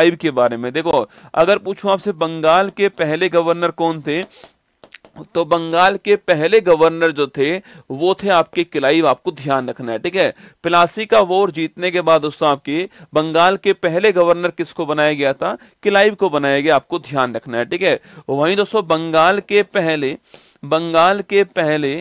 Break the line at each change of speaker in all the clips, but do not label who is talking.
live के बारे में देखो अगर पूछूं आपसे बंगाल के पहले गवर्नर कौन थे तो बंगाल के पहले गवर्नर जो थे वो थे आपके किलाईव आपको ध्यान रखना है ठीक है प्लासी का वोर जीतने के बाद दोस्तों आपके बंगाल के पहले गवर्नर किसको बनाया गया था किलाईव को बनाया गया आपको ध्यान रखना है ठीक है वहीं दोस्तों बंगाल के पहले बंगाल के पहले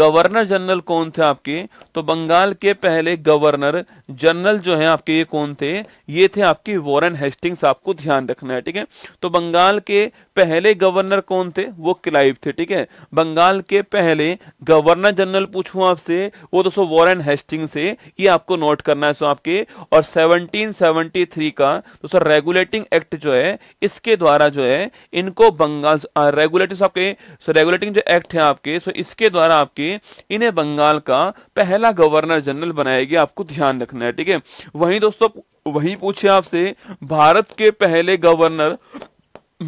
गवर्नर जनरल कौन थे आपके तो बंगाल के पहले गवर्नर जनरल जो है आपके ये कौन थे ये थे आपके वॉरेन हेस्टिंग्स आपको ध्यान रखना है ठीक है तो बंगाल के पहले गवर्नर कौन थे वो क्लाइव थे ठीक है बंगाल के पहले गवर्नर जनरल पूछू आपसे वो दोस्तों वॉरेन हेस्टिंग से ये आपको नोट करना है सो आपके और 1773 का दोस्तों रेगुलेटिंग एक्ट जो है इसके द्वारा जो है इनको बंगाल रेगुलेटिंग आपके रेगुलेटिंग जो एक्ट है आपके सो इसके द्वारा आपके इन्हें बंगाल का पहला गवर्नर जनरल बनाया गया आपको ध्यान रखना है ठीक है वहीं दोस्तों वहीं पूछे आपसे भारत के पहले गवर्नर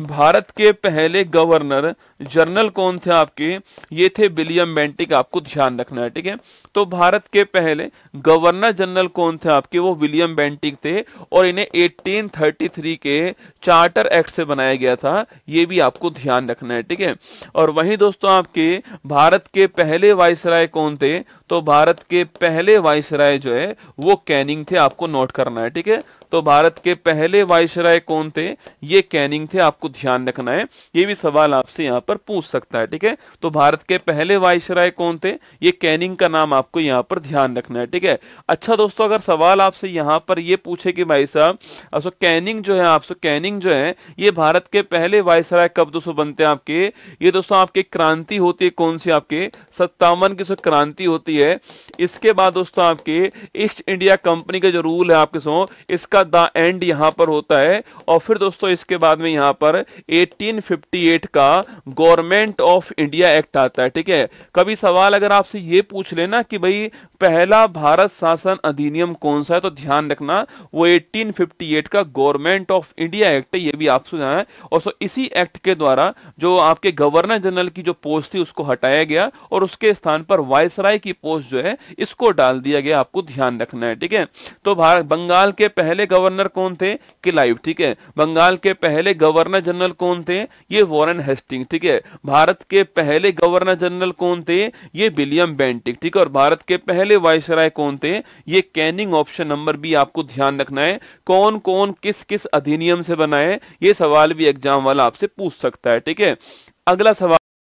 भारत के पहले गवर्नर जनरल कौन थे आपके ये थे विलियम बेंटिक आपको ध्यान रखना है ठीक है तो भारत के पहले गवर्नर जनरल कौन थे आपके वो विलियम बेंटिक थे और इन्हें 1833 के चार्टर एक्ट से बनाया गया था ये भी आपको ध्यान रखना है ठीक है और वहीं दोस्तों आपके भारत के पहले वायसराय कौन थे तो भारत के पहले वाइसराय जो है वो कैनिंग थे आपको नोट करना है ठीक है तो भारत के पहले वाइसराय कौन थे ये कैनिंग थे आपको ध्यान रखना है ये भी सवाल आपसे यहाँ पर पूछ सकता है ठीक है तो भारत के पहले वाइसराय कौन थे ये कैनिंग का नाम आपको यहाँ पर ध्यान रखना है ठीक है अच्छा दोस्तों अगर सवाल आपसे यहाँ पर ये पूछे कि भाई साहब अच्छा कैनिंग जो है आपसे कैनिंग जो है ये भारत के पहले वाइसराय कब दोस्तों बनते हैं आपके ये दोस्तों आपकी क्रांति होती है कौन सी आपके सत्तावन की क्रांति होती है होती है इसके बाद दोस्तों आपके ईस्ट इंडिया कंपनी का जो रूल है आपके सो इसका द एंड यहां पर होता है और फिर दोस्तों इसके बाद में यहां पर 1858 का गवर्नमेंट ऑफ इंडिया एक्ट आता है ठीक है कभी सवाल अगर आपसे ये पूछ लेना कि भाई पहला भारत शासन अधिनियम कौन सा है तो ध्यान रखना वो 1858 का गवर्नमेंट ऑफ इंडिया एक्ट है ये भी आप जाना है और सो इसी एक्ट के द्वारा जो आपके गवर्नर जनरल की जो पोस्ट थी उसको हटाया गया और उसके स्थान पर वायसराय की पोस्ट जो है इसको डाल दिया गया आपको ध्यान रखना है ठीक है तो भारत बंगाल के पहले गवर्नर कौन थे क्लाइव ठीक है बंगाल के पहले गवर्नर जनरल कौन थे ये वॉरेन हेस्टिंग ठीक है भारत के पहले गवर्नर जनरल कौन थे ये विलियम बेंटिक ठीक है और भारत के पहले वायसराय कौन थे ये कैनिंग ऑप्शन नंबर भी आपको ध्यान रखना है कौन कौन किस किस अधिनियम से बनाए ये सवाल भी एग्जाम वाला आपसे पूछ सकता है ठीक है अगला सवाल